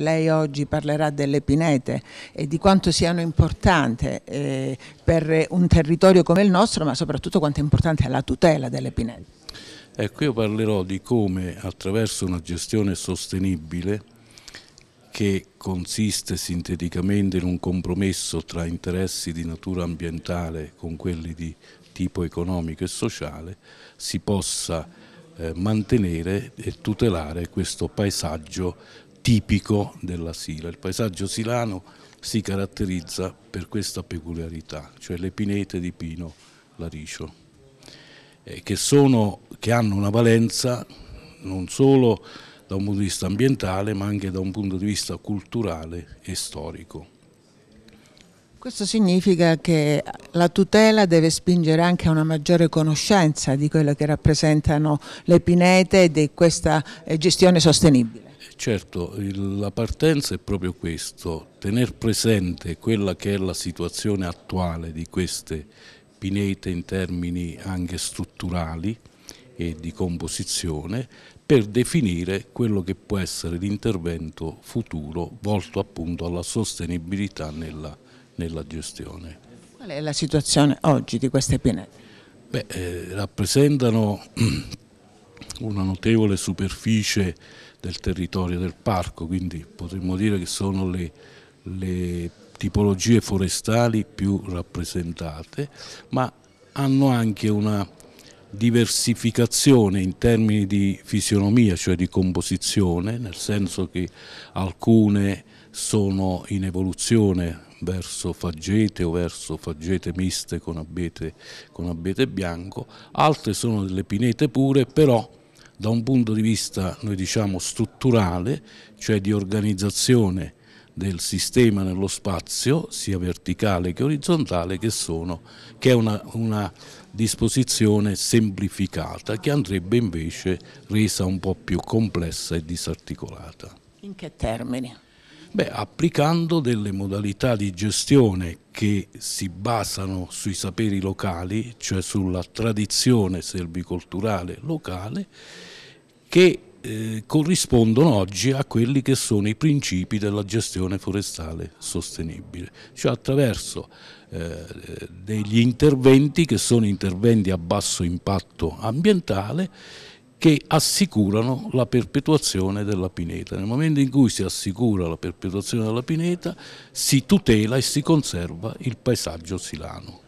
Lei oggi parlerà delle pinete e di quanto siano importanti eh, per un territorio come il nostro, ma soprattutto quanto è importante la tutela delle pinete. Ecco, io parlerò di come attraverso una gestione sostenibile che consiste sinteticamente in un compromesso tra interessi di natura ambientale con quelli di tipo economico e sociale, si possa eh, mantenere e tutelare questo paesaggio tipico della Sila. Il paesaggio silano si caratterizza per questa peculiarità, cioè le pinete di pino laricio, eh, che, sono, che hanno una valenza non solo da un punto di vista ambientale ma anche da un punto di vista culturale e storico. Questo significa che la tutela deve spingere anche a una maggiore conoscenza di quello che rappresentano le pinete e di questa eh, gestione sostenibile. Certo, la partenza è proprio questo, tenere presente quella che è la situazione attuale di queste pinete in termini anche strutturali e di composizione per definire quello che può essere l'intervento futuro volto appunto alla sostenibilità nella, nella gestione. Qual è la situazione oggi di queste pinete? Beh, eh, rappresentano una notevole superficie del territorio del parco, quindi potremmo dire che sono le, le tipologie forestali più rappresentate, ma hanno anche una diversificazione in termini di fisionomia, cioè di composizione, nel senso che alcune sono in evoluzione verso faggete o verso faggete miste con abete, con abete bianco, altre sono delle pinete pure, però da un punto di vista noi diciamo strutturale, cioè di organizzazione del sistema nello spazio, sia verticale che orizzontale, che, sono, che è una, una, disposizione semplificata che andrebbe invece resa un po' più complessa e disarticolata. In che termini? Beh, applicando delle modalità di gestione che si basano sui saperi locali, cioè sulla tradizione selvicolturale locale, che eh, corrispondono oggi a quelli che sono i principi della gestione forestale sostenibile, cioè attraverso eh, degli interventi che sono interventi a basso impatto ambientale che assicurano la perpetuazione della pineta. Nel momento in cui si assicura la perpetuazione della pineta si tutela e si conserva il paesaggio silano.